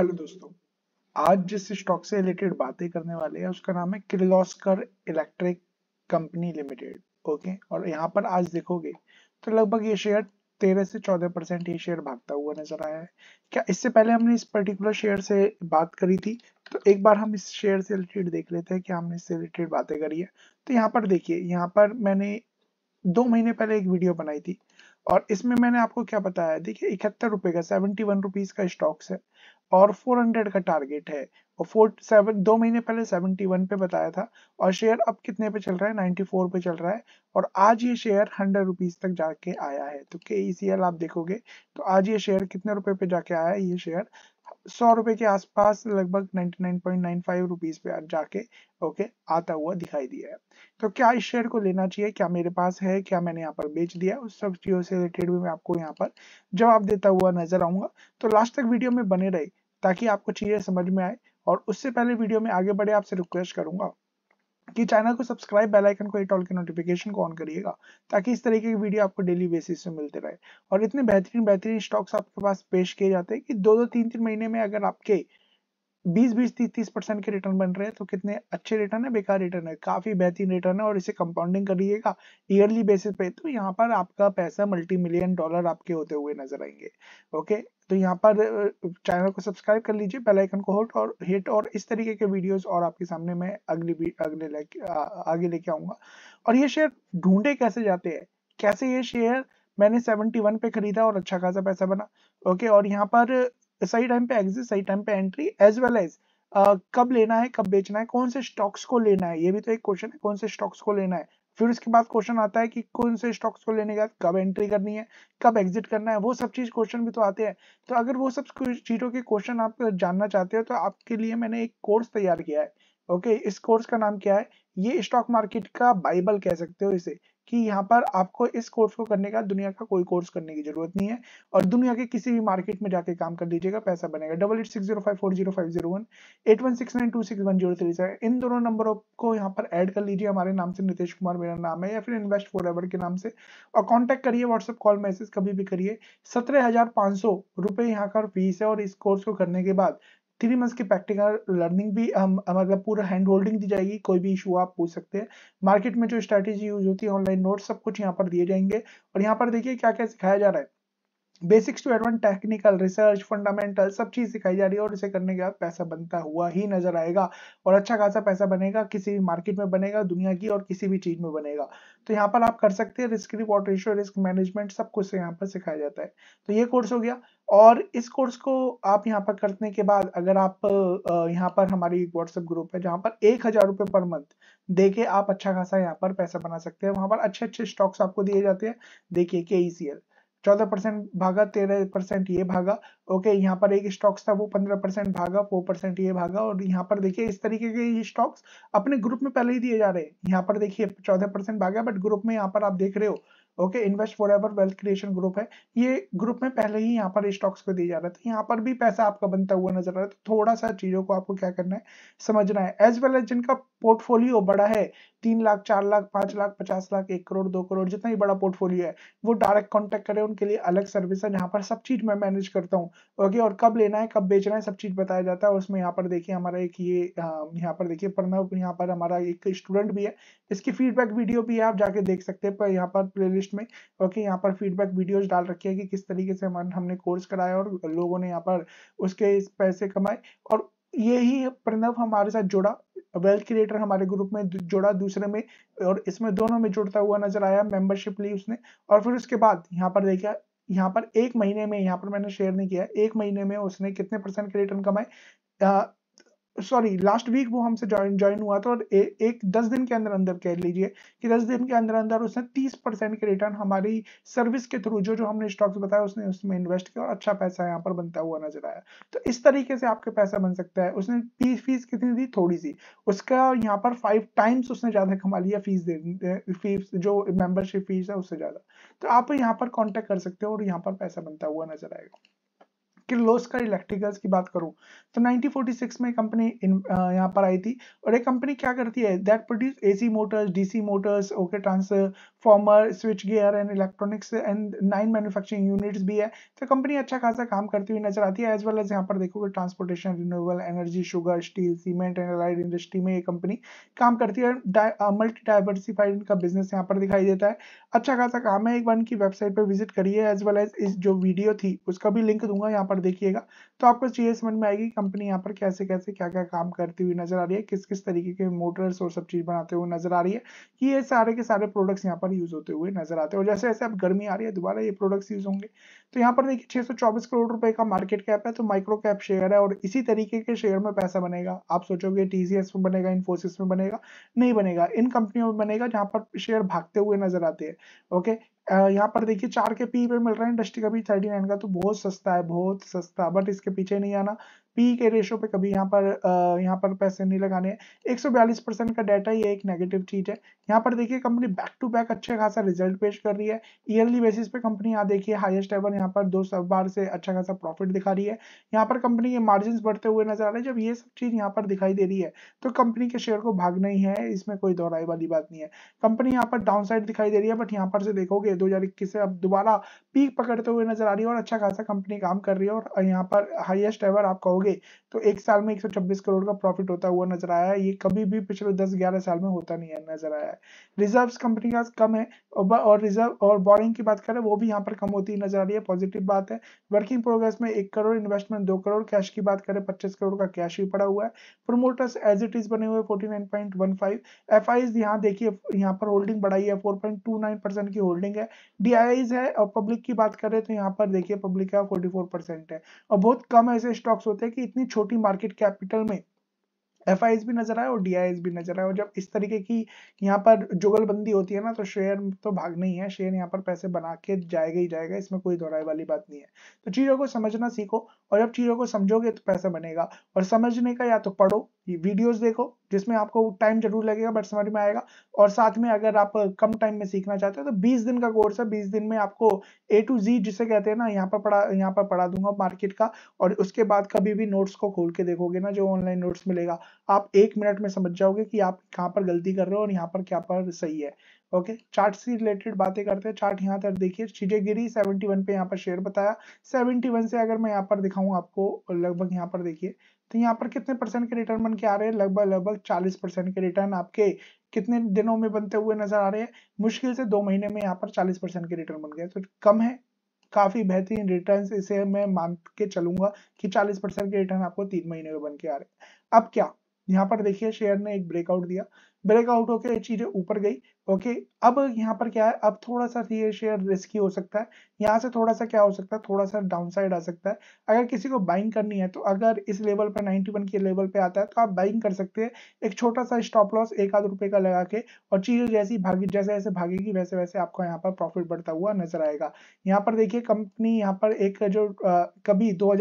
hello दोस्तों आज जिस स्टॉक से रिलेटेड बातें करने वाले हैं उसका नाम है Kirloskar electric company limited okay और यहाँ पर आज देखोगे तो लगभग ये शेयर तेरह से चौदह परसेंट ये शेयर भागता हुआ नजर आया है क्या इससे पहले हमने इस पर्टिकुलर शेयर से बात करी थी तो एक बार हम इस शेयर से रिलेटेड देख लेते हैं कि हमने इससे रिलेटेड बातें करी है तो यहाँ पर देखिए यहाँ पर मैंने दो महीने पहले एक वीडियो बनाई थी और इसमें मैंने आपको क्या बताया देखिए इकहत्तर रुपए का सेवेंटी वन रुपीज का स्टॉक्स है और 400 का टारगेट है और फोर सेवन दो महीने पहले 71 पे बताया था और शेयर अब कितने पे चल रहा है 94 पे चल रहा है और आज ये शेयर हंड्रेड रुपीज तक जाके आया है तो के e आप देखोगे तो आज ये शेयर कितने रुपए पे जाके आया है ये शेयर सौ रुपए के आसपास लगभग 99.95 रुपीस पे जाके ओके आता हुआ दिखाई दिया है तो क्या इस शेयर को लेना चाहिए क्या मेरे पास है क्या मैंने यहाँ पर बेच दिया उस सब चीजों से रिलेटेड भी मैं आपको यहाँ पर जवाब देता हुआ नजर आऊंगा तो लास्ट तक वीडियो में बने रहे ताकि आपको चीज़ें समझ में आए और उससे पहले वीडियो में आगे बढ़े आपसे रिक्वेस्ट करूंगा कि चैनल को सब्सक्राइब बेल आइकन को हिट ऑल के नोटिफिकेशन को ऑन करिएगा ताकि इस तरीके की वीडियो आपको डेली बेसिस पे मिलते रहे और इतने बेहतरीन बेहतरीन स्टॉक्स आपके पास पेश किए जाते हैं कि दो दो तीन तीन महीने में अगर आपके बीस बीस तीस तीस परसेंट के रिटर्न बन रहे हैं तो कितने अच्छे रिटर्न है बेकार रिटर्न है काफी बेहतरीन रिटर्न है और इसे कंपाउंडिंग करिएगा ईयरली बेसिस पे तो यहाँ पर आपका पैसा मल्टी मिलियन डॉलर आपके होते हुए नजर आएंगे ओके तो यहाँ पर चैनल को सब्सक्राइब कर लीजिए बेल आइकन को होट और हिट और इस तरीके के वीडियोस और आपके सामने मैं अगली अगले लेके आगे लेके आऊंगा और ये शेयर ढूंढे कैसे जाते हैं कैसे ये शेयर मैंने 71 पे खरीदा और अच्छा खासा पैसा बना ओके और यहाँ पर सही टाइम पे एग्जिट सही टाइम पे एंट्री एज वेल एज कब लेना है कब बेचना है कौन से स्टॉक्स को लेना है ये भी तो एक क्वेश्चन है कौन से स्टॉक्स को लेना है फिर उसके बाद क्वेश्चन आता है कि कौन से स्टॉक्स को लेने के बाद कब एंट्री करनी है कब एग्जिट करना है वो सब चीज क्वेश्चन भी तो आते हैं तो अगर वो सब चीजों के क्वेश्चन आप जानना चाहते हो तो आपके लिए मैंने एक कोर्स तैयार किया है ओके इस कोर्स का नाम क्या है ये स्टॉक मार्केट का बाइबल कह सकते हो इसे कि यहाँ पर आपको इस कोर्स को करने का दुनिया का कोई कोर्स करने की जरूरत नहीं है और दुनिया के किसी भी मार्केट में जाके काम कर दीजिएगा पैसा बनेगा double eight six zero five four zero five zero one eight one six nine two six one zero three seven इन दोनों नंबरों को यहाँ पर ऐड कर लीजिए हमारे नाम से नितेश कुमार मेरा नाम है या फिर इन्वेस्ट फॉर एवर के नाम से और कॉन्टेक्ट करिए व्हाट्सअप कॉल मैसेज कभी भी करिए सत्रह हजार पाँच सौ रुपये यहाँ का फीस है और इस कोर्स को करने के बाद थ्री मंथ्स की प्रैक्टिकल लर्निंग भी हम मतलब पूरा हैंड होल्डिंग दी जाएगी कोई भी इशू आप पूछ सकते हैं मार्केट में जो स्ट्रैटेजी यूज होती है ऑनलाइन नोट सब कुछ यहाँ पर दिए जाएंगे और यहाँ पर देखिए क्या क्या सिखाया जा रहा है basics to advance technical research fundamental सब चीज सिखाई जा रही है और इसे करने के बाद पैसा बनता हुआ ही नजर आएगा और अच्छा खासा पैसा बनेगा किसी भी मार्केट में बनेगा दुनिया की और किसी भी चीज में बनेगा तो यहाँ पर आप कर सकते हैं risk report ratio risk management सब कुछ यहाँ पर सिखाया जाता है तो ये कोर्स हो गया और इस कोर्स को आप यहाँ पर करने के बाद अगर आप यहाँ पर हमारी व्हाट्सएप ग्रुप है जहाँ पर एक हजार रुपये पर मंथ दे के आप अच्छा खासा यहाँ पर पैसा बना सकते हैं वहां पर अच्छे अच्छे स्टॉक्स आपको दिए जाते हैं देखिए के ई चौदह परसेंट भागा तेरह परसेंट ये भागा ओके यहाँ पर एक स्टॉक्स था वो पंद्रह परसेंट भागा फोर परसेंट ये भागा और यहाँ पर देखिए इस तरीके के ये स्टॉक्स अपने ग्रुप में पहले ही दिए जा रहे हैं यहाँ पर देखिए चौदह परसेंट भागा बट ग्रुप में यहाँ पर आप देख रहे हो okay invest forever wealth creation group है ये ग्रुप में पहले ही यहाँ पर स्टॉक्स को दिए जा रहे थे यहाँ पर भी पैसा आपका बनता हुआ नजर आ रहा है तो थोड़ा सा चीजों को आपको क्या करना है समझना है एज वेल एज जिनका पोर्टफोलियो बड़ा है तीन लाख चार लाख पांच लाख पचास लाख एक करोड़ दो करोड़ जितना ही बड़ा पोर्टफोलियो है वो डायरेक्ट कॉन्टेक्ट करें उनके लिए अलग सर्विस है जहाँ पर सब चीज मैं मैनेज करता हूँ ओके और कब लेना है कब बेचना है सब चीज बताया जाता है और उसमें यहाँ पर देखिए हमारा एक ये यहाँ पर देखिए प्रणव यहाँ पर हमारा एक स्टूडेंट भी है इसकी फीडबैक वीडियो भी है आप जाके देख सकते हैं यहाँ पर प्ले प्लेलिस्ट में ओके यहाँ पर फीडबैक वीडियोस डाल रखी है कि किस तरीके से हमारे हमने कोर्स कराया और लोगों ने यहाँ पर उसके पैसे कमाए और ये ही प्रणव हमारे साथ जुड़ा वेल्थ क्रिएटर हमारे ग्रुप में जुड़ा दूसरे में और इसमें दोनों में जुड़ता हुआ नजर आया मेंबरशिप ली उसने और फिर उसके बाद यहाँ पर देखा यहाँ पर एक महीने में यहाँ पर मैंने शेयर नहीं किया एक महीने में उसने कितने परसेंट क्रिएटर कमाए सॉरी लास्ट वीक वो हमसे ज्वाइन ज्वाइन हुआ था और ए, एक दस दिन के अंदर अंदर कह लीजिए कि दस दिन के अंदर अंदर उसने तीस परसेंट के रिटर्न हमारी सर्विस के थ्रू जो जो हमने स्टॉक्स बताया उसने उसमें इन्वेस्ट किया और अच्छा पैसा यहाँ पर बनता हुआ नजर आया तो इस तरीके से आपके पैसा बन सकता है उसने फीस फीस कितनी दी थोड़ी सी उसका यहाँ पर फाइव टाइम्स उसने ज्यादा कमा लिया फीस दे फीस जो मेंबरशिप फीस है उससे ज्यादा तो आप यहाँ पर कॉन्टेक्ट कर सकते हो और यहाँ पर पैसा बनता हुआ नजर आएगा किर्लोस्कर इलेक्ट्रिकल्स की बात करूं तो 1946 में कंपनी यहां पर आई थी और एक कंपनी क्या करती है that produce AC motors DC motors okay transformer switch gear and electronics and nine manufacturing units भी है तो कंपनी अच्छा खासा काम करती हुई नजर आती है एज वेल एज यहाँ पर देखोगे transportation renewable energy sugar steel cement and allied industry में ये कंपनी काम करती है मल्टी डाइवर्सिफाइड इनका बिजनेस यहाँ पर दिखाई देता है अच्छा खासा काम है एक बार इनकी वेबसाइट पर विजिट करिए एज वेल एज इस जो वीडियो थी उसका भी लिंक दूंगा यहाँ पर पर देखिएगा तो आपको चीज़ें समझ में आएगी कंपनी यहाँ पर कैसे कैसे क्या क्या काम करती हुई नजर आ रही है किस किस तरीके के मोटर्स और सब चीज़ बनाते हुए नजर आ रही है कि ये सारे के सारे प्रोडक्ट्स यहाँ पर यूज़ होते हुए नजर आते हैं और जैसे जैसे अब गर्मी आ रही है दोबारा ये प्रोडक्ट्स यूज़ होंगे तो यहाँ पर देखिए 624 करोड़ रुपए का मार्केट कैप है तो माइक्रो कैप शेयर है और इसी तरीके के शेयर में पैसा बनेगा आप सोचोगे टीसीएस में बनेगा इन्फोसिस में बनेगा नहीं बनेगा इन कंपनियों में बनेगा जहाँ पर शेयर भागते हुए नजर आते हैं ओके यहाँ पर देखिए चार के पी पे मिल रहा है इंडस्ट्री का भी थर्टी का तो बहुत सस्ता है बहुत सस्ता बट इसके पीछे नहीं आना पी के रेशो पे कभी यहाँ पर यहाँ पर पैसे नहीं लगाने एक परसेंट का डाटा ये एक नेगेटिव चीज है यहाँ पर देखिए कंपनी बैक टू बैक अच्छा खासा रिजल्ट पेश कर रही है ईयरली बेसिस पे कंपनी यहाँ देखिए हाईएस्ट एवर यहाँ पर दो सब बार से अच्छा खासा प्रॉफिट दिखा रही है यहाँ पर कंपनी के मार्जिन बढ़ते हुए नजर आ रहे हैं जब ये सब चीज यहाँ पर दिखाई दे रही है तो कंपनी के शेयर को भाग नहीं है इसमें कोई दोहराई वाली बात नहीं है कंपनी यहाँ पर डाउन साइड दिखाई दे रही है बट यहाँ पर से देखोगे दो से अब दोबारा पीक पकड़ते हुए नजर आ रही है और अच्छा खासा कंपनी काम कर रही है और यहाँ पर हाइएस्ट एवर आप कहोगे करोगे तो एक साल में 126 करोड़ का प्रॉफिट होता हुआ नजर आया है ये कभी भी पिछले 10-11 साल में होता नहीं है नजर आया है रिजर्व कंपनी का कम है और रिजर्व और बोरिंग की बात करें वो भी यहाँ पर कम होती नजर आ रही है पॉजिटिव बात है वर्किंग प्रोग्रेस में एक करोड़ इन्वेस्टमेंट दो करोड़ कैश की बात करें पच्चीस करोड़ का कैश भी पड़ा हुआ है प्रोमोटर्स एज इट इज बने हुए यहाँ देखिए यहाँ पर होल्डिंग बढ़ाई है four point two nine percent की होल्डिंग है डी है और पब्लिक की बात करें तो यहाँ पर देखिए पब्लिक का फोर्टी फोर परसेंट है और बहुत कम ऐसे स्टॉक्स होते है कि इतनी छोटी मार्केट कैपिटल में एफ भी नजर आए और डी भी नजर आए और जब इस तरीके की यहाँ पर जुगलबंदी होती है ना तो शेयर तो भाग नहीं है शेयर यहाँ पर पैसे बना के जाएगा ही जाएगा इसमें कोई दोहराई वाली बात नहीं है तो चीजों को समझना सीखो और जब चीजों को समझोगे तो पैसा बनेगा और समझने का या तो पढ़ो वीडियोस देखो जिसमें आपको टाइम जरूर लगेगा बट समझ में आएगा और साथ में अगर आप कम टाइम में सीखना चाहते हो तो 20 दिन का कोर्स है 20 दिन में आपको ए टू जी जिसे कहते हैं ना यहाँ पर पढ़ा यहाँ पर पढ़ा दूंगा मार्केट का और उसके बाद कभी भी नोट्स को खोल के देखोगे ना जो ऑनलाइन नोट्स मिलेगा आप एक मिनट में समझ जाओगे कि आप कहाँ पर गलती कर रहे हो और यहाँ पर क्या पर सही है ओके चार्ट से रिलेटेड बातें करते हैं चार्ट यहाँ तक देखिए चीजें गिरी सेवेंटी वन पे यहाँ पर शेयर बताया सेवेंटी वन से अगर मैं यहाँ पर दिखाऊं आपको लगभग यहाँ पर देखिए तो यहाँ पर कितने परसेंट के रिटर्न बन के आ रहे हैं लगभग लगभग चालीस परसेंट के रिटर्न आपके कितने दिनों में बनते हुए नजर आ रहे हैं मुश्किल से दो महीने में यहाँ पर चालीस के रिटर्न बन गए तो कम है काफी बेहतरीन रिटर्न इसे मैं मान के चलूंगा कि चालीस के रिटर्न आपको तीन महीने में बन के आ रहे हैं अब क्या यहाँ पर देखिए शेयर ने एक ब्रेकआउट दिया ब्रेकआउट होकर चीजें ऊपर गई ओके अब यहाँ पर क्या है अब थोड़ा सा ये शेयर रिस्की हो सकता है यहाँ से थोड़ा सा क्या हो सकता है थोड़ा सा डाउनसाइड आ सकता है अगर किसी को बाइंग करनी है तो अगर इस लेवल पर 91 के लेवल पे आता है तो आप बाइंग कर सकते हैं एक छोटा सा स्टॉप लॉस एक आध रुपए का लगा के और चीज जैसी भागी जैसे जैसे भागेगी वैसे वैसे आपको यहाँ पर प्रॉफिट बढ़ता हुआ नजर आएगा यहाँ पर देखिए कंपनी यहाँ पर एक जो आ, कभी दो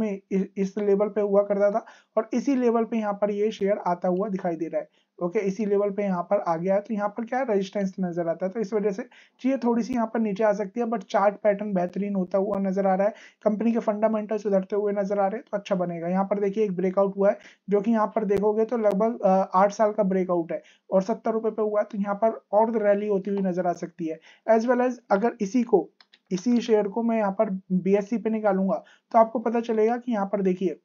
में इस लेवल पे हुआ करता था और इसी लेवल पे यहाँ पर ये शेयर आता हुआ दिखाई दे रहा है ओके इसी लेवल पे यहाँ पर आ गया तो यहाँ पर क्या है रेजिस्टेंस नजर आता है तो इस वजह से चीजें तो थोड़ी सी यहाँ पर नीचे आ सकती है बट चार्ट पैटर्न बेहतरीन होता हुआ नजर आ रहा है कंपनी के फंडामेंटल सुधरते हुए नजर आ रहे हैं तो अच्छा बनेगा यहाँ पर देखिए एक ब्रेकआउट हुआ है जो कि यहाँ पर देखोगे तो लगभग आठ साल का ब्रेकआउट है और सत्तर रुपए पे हुआ है तो यहाँ पर और रैली होती हुई नजर आ सकती है एज वेल एज अगर इसी को इसी शेयर को मैं यहाँ पर बी पे निकालूंगा तो आपको पता चलेगा कि यहाँ पर देखिए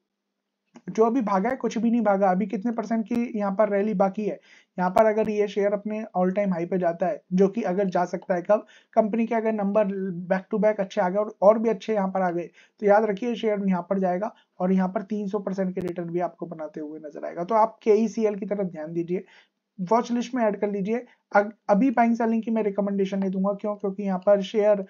जो अभी भागा है कुछ भी नहीं भागा अभी कितने परसेंट की यहाँ पर रैली बाकी है यहाँ पर अगर ये शेयर अपने ऑल टाइम हाई पे जाता है जो कि अगर जा सकता है कब कंपनी के अगर नंबर बैक टू बैक अच्छे आ गए और, और भी अच्छे यहाँ पर आ गए तो याद रखिए शेयर यहाँ पर जाएगा और यहाँ पर 300 परसेंट के रिटर्न भी आपको बनाते हुए नजर आएगा तो आप के e की तरफ ध्यान दीजिए वॉच लिस्ट में ऐड कर लीजिए अभी बाइंग सेलिंग की मैं रिकमेंडेशन नहीं दूंगा क्यों क्योंकि यहाँ पर शेयर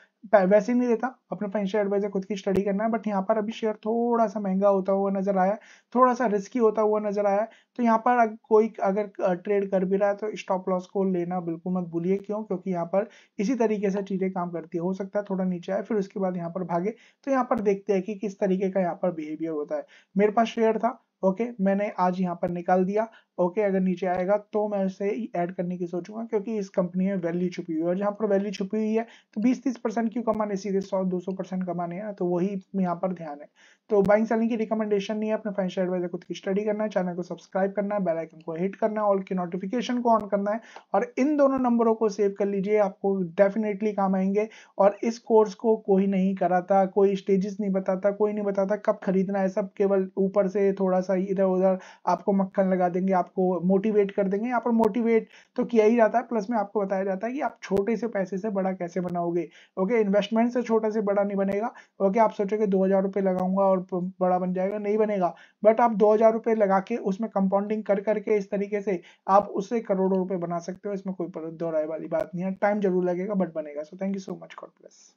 वैसे नहीं देता अपने फाइनेंशियल एडवाइजर खुद की स्टडी करना है बट यहाँ पर अभी शेयर थोड़ा सा महंगा होता हुआ नजर आया थोड़ा सा रिस्की होता हुआ नजर आया तो यहाँ पर कोई अगर ट्रेड कर भी रहा है तो स्टॉप लॉस को लेना बिल्कुल मत भूलिए क्यों क्योंकि यहाँ पर इसी तरीके से चीजें काम करती है हो सकता है थोड़ा नीचे आए फिर उसके बाद यहाँ पर भागे तो यहाँ पर देखते हैं कि किस तरीके का यहाँ पर बिहेवियर होता है मेरे पास शेयर था ओके okay, मैंने आज यहाँ पर निकाल दिया ओके okay, अगर नीचे आएगा तो मैं इसे ऐड करने की सोचूंगा क्योंकि इस कंपनी में वैल्यू छुपी हुई है और जहाँ पर वैल्यू छुपी हुई है तो 20-30 परसेंट क्यों कमाने सीधे 100-200 परसेंट कमाने हैं तो वही यहाँ पर ध्यान है तो बाइंग सेलिंग की रिकमेंडेशन नहीं है अपने फाइनेंशियल एडवाइजर खुद की स्टडी करना है चैनल को सब्सक्राइब करना है बेलाइकन को हिट करना है ऑल की नोटिफिकेशन को ऑन करना है और इन दोनों नंबरों को सेव कर लीजिए आपको डेफिनेटली काम आएंगे और इस कोर्स को कोई नहीं कराता कोई स्टेजेस नहीं बताता कोई नहीं बताता कब खरीदना है सब केवल ऊपर से थोड़ा सा इधर उधर आपको मक्खन लगा देंगे आपको मोटिवेट कर देंगे यहाँ पर मोटिवेट तो किया ही जाता है प्लस में आपको बताया जाता है कि आप छोटे से पैसे से बड़ा कैसे बनाओगे ओके इन्वेस्टमेंट से छोटा से बड़ा नहीं बनेगा ओके आप सोचोगे दो हजार रुपये लगाऊंगा और बड़ा बन जाएगा नहीं बनेगा बट आप दो हजार रुपये लगा के उसमें कंपाउंडिंग कर करके इस तरीके से आप उससे करोड़ों रुपये बना सकते हो इसमें कोई दो वाली बात नहीं है टाइम जरूर लगेगा बट बनेगा so thank you so much गॉड प्लस